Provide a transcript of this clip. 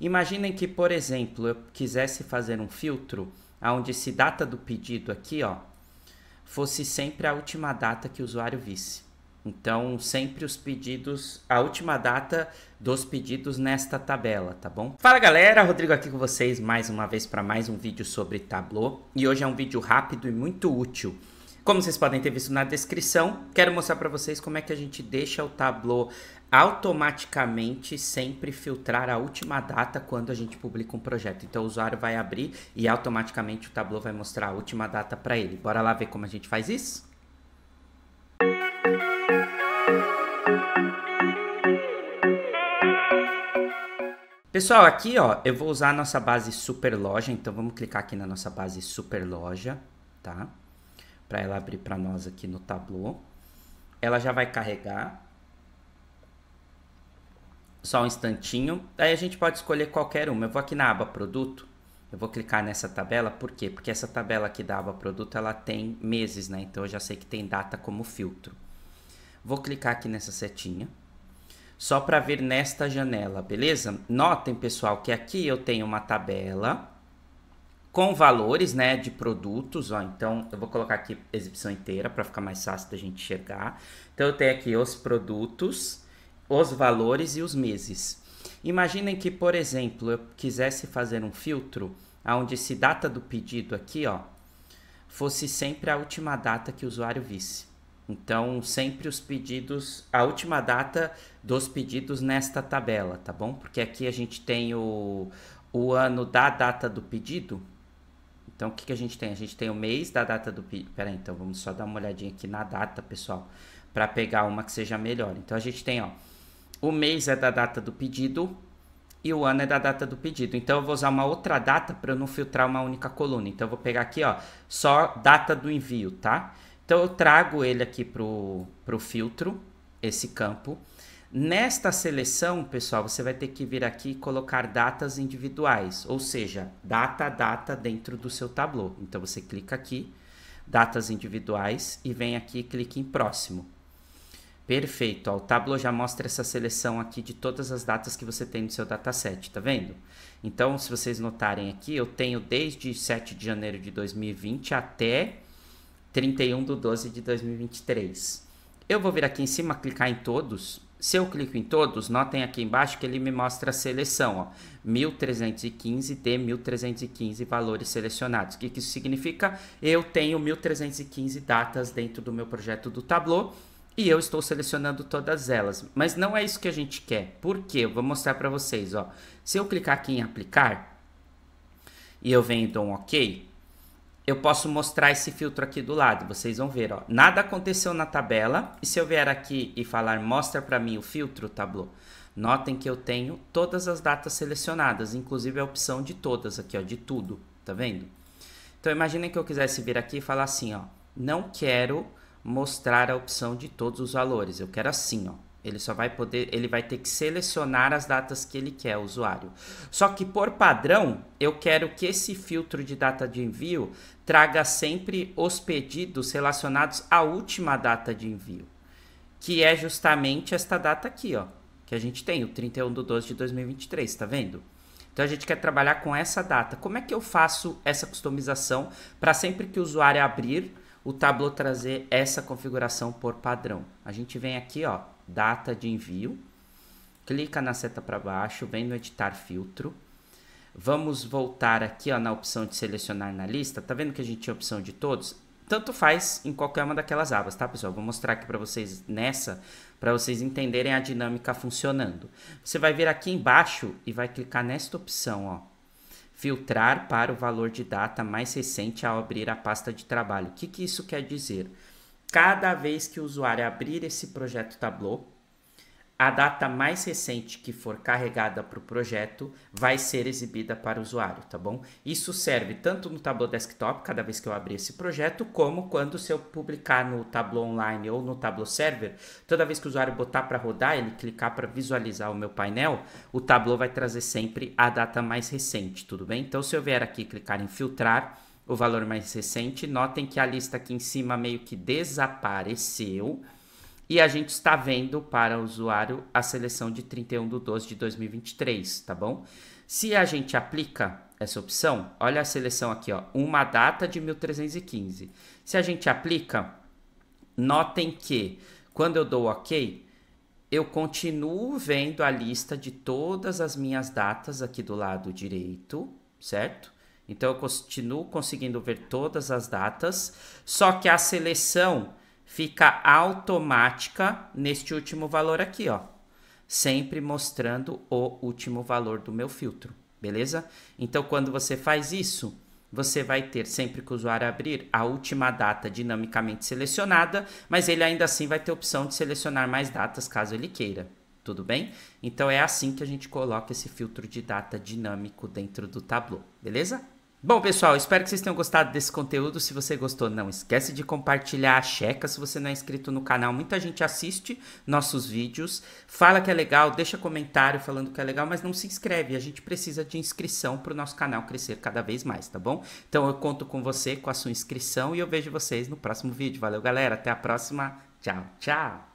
Imaginem que, por exemplo, eu quisesse fazer um filtro onde se data do pedido aqui, ó, fosse sempre a última data que o usuário visse. Então, sempre os pedidos, a última data dos pedidos nesta tabela, tá bom? Fala galera, Rodrigo aqui com vocês mais uma vez para mais um vídeo sobre Tableau. E hoje é um vídeo rápido e muito útil como vocês podem ter visto na descrição, quero mostrar para vocês como é que a gente deixa o Tableau automaticamente sempre filtrar a última data quando a gente publica um projeto. Então o usuário vai abrir e automaticamente o Tableau vai mostrar a última data para ele. Bora lá ver como a gente faz isso? Pessoal, aqui ó, eu vou usar a nossa base Superloja, então vamos clicar aqui na nossa base Superloja, tá? para ela abrir para nós aqui no Tableau. Ela já vai carregar. Só um instantinho. Aí a gente pode escolher qualquer uma. Eu vou aqui na aba Produto. Eu vou clicar nessa tabela, por quê? Porque essa tabela aqui da aba Produto, ela tem meses, né? Então eu já sei que tem data como filtro. Vou clicar aqui nessa setinha, só para ver nesta janela, beleza? Notem, pessoal, que aqui eu tenho uma tabela com valores né, de produtos. Ó. Então, eu vou colocar aqui a exibição inteira para ficar mais fácil da gente chegar. Então, eu tenho aqui os produtos, os valores e os meses. Imaginem que, por exemplo, eu quisesse fazer um filtro onde se data do pedido aqui ó, fosse sempre a última data que o usuário visse. Então, sempre os pedidos, a última data dos pedidos nesta tabela, tá bom? Porque aqui a gente tem o, o ano da data do pedido, então, o que, que a gente tem? A gente tem o mês da data do pedido. Pera aí, então, vamos só dar uma olhadinha aqui na data, pessoal, para pegar uma que seja melhor. Então, a gente tem, ó, o mês é da data do pedido e o ano é da data do pedido. Então, eu vou usar uma outra data para eu não filtrar uma única coluna. Então, eu vou pegar aqui, ó, só data do envio, tá? Então, eu trago ele aqui pro, pro filtro, esse campo. Nesta seleção, pessoal, você vai ter que vir aqui e colocar datas individuais, ou seja, data a data dentro do seu Tableau. Então você clica aqui, datas individuais, e vem aqui e clica em próximo. Perfeito, ó, o Tableau já mostra essa seleção aqui de todas as datas que você tem no seu dataset, tá vendo? Então, se vocês notarem aqui, eu tenho desde 7 de janeiro de 2020 até 31 de 12 de 2023. Eu vou vir aqui em cima, clicar em todos se eu clico em todos, notem aqui embaixo que ele me mostra a seleção, ó, 1315 de 1315 valores selecionados. O que, que isso significa? Eu tenho 1315 datas dentro do meu projeto do Tableau e eu estou selecionando todas elas. Mas não é isso que a gente quer. Por quê? Eu vou mostrar para vocês, ó. Se eu clicar aqui em aplicar e eu venho e dou um OK, eu posso mostrar esse filtro aqui do lado, vocês vão ver, ó. Nada aconteceu na tabela, e se eu vier aqui e falar mostra para mim o filtro, Tableau, notem que eu tenho todas as datas selecionadas, inclusive a opção de todas aqui, ó, de tudo, tá vendo? Então imaginem que eu quisesse vir aqui e falar assim, ó, não quero mostrar a opção de todos os valores, eu quero assim, ó, ele só vai poder, ele vai ter que selecionar as datas que ele quer, usuário. Só que por padrão, eu quero que esse filtro de data de envio traga sempre os pedidos relacionados à última data de envio, que é justamente esta data aqui, ó, que a gente tem, o 31 de 12 de 2023, tá vendo? Então a gente quer trabalhar com essa data. Como é que eu faço essa customização para sempre que o usuário abrir, o Tableau trazer essa configuração por padrão? A gente vem aqui, ó, data de envio, clica na seta para baixo, vem no editar filtro. Vamos voltar aqui ó, na opção de selecionar na lista. Tá vendo que a gente tinha opção de todos? Tanto faz em qualquer uma daquelas abas, tá, pessoal? Vou mostrar aqui para vocês nessa, para vocês entenderem a dinâmica funcionando. Você vai vir aqui embaixo e vai clicar nesta opção, ó. Filtrar para o valor de data mais recente ao abrir a pasta de trabalho. O que, que isso quer dizer? Cada vez que o usuário abrir esse projeto Tableau, a data mais recente que for carregada para o projeto vai ser exibida para o usuário, tá bom? Isso serve tanto no Tableau Desktop, cada vez que eu abrir esse projeto, como quando se eu publicar no Tableau Online ou no Tableau Server, toda vez que o usuário botar para rodar, ele clicar para visualizar o meu painel, o Tableau vai trazer sempre a data mais recente, tudo bem? Então, se eu vier aqui clicar em filtrar, o valor mais recente. Notem que a lista aqui em cima meio que desapareceu. E a gente está vendo para o usuário a seleção de 31 de 12 de 2023, tá bom? Se a gente aplica essa opção, olha a seleção aqui, ó, uma data de 1315. Se a gente aplica, notem que quando eu dou OK, eu continuo vendo a lista de todas as minhas datas aqui do lado direito, certo? Então eu continuo conseguindo ver todas as datas, só que a seleção fica automática neste último valor aqui, ó. Sempre mostrando o último valor do meu filtro, beleza? Então quando você faz isso, você vai ter sempre que o usuário abrir a última data dinamicamente selecionada, mas ele ainda assim vai ter a opção de selecionar mais datas caso ele queira. Tudo bem? Então é assim que a gente coloca esse filtro de data dinâmico dentro do Tableau, beleza? Bom, pessoal, espero que vocês tenham gostado desse conteúdo. Se você gostou, não esquece de compartilhar, checa se você não é inscrito no canal. Muita gente assiste nossos vídeos, fala que é legal, deixa comentário falando que é legal, mas não se inscreve. A gente precisa de inscrição para o nosso canal crescer cada vez mais, tá bom? Então eu conto com você, com a sua inscrição e eu vejo vocês no próximo vídeo. Valeu, galera. Até a próxima. Tchau, tchau.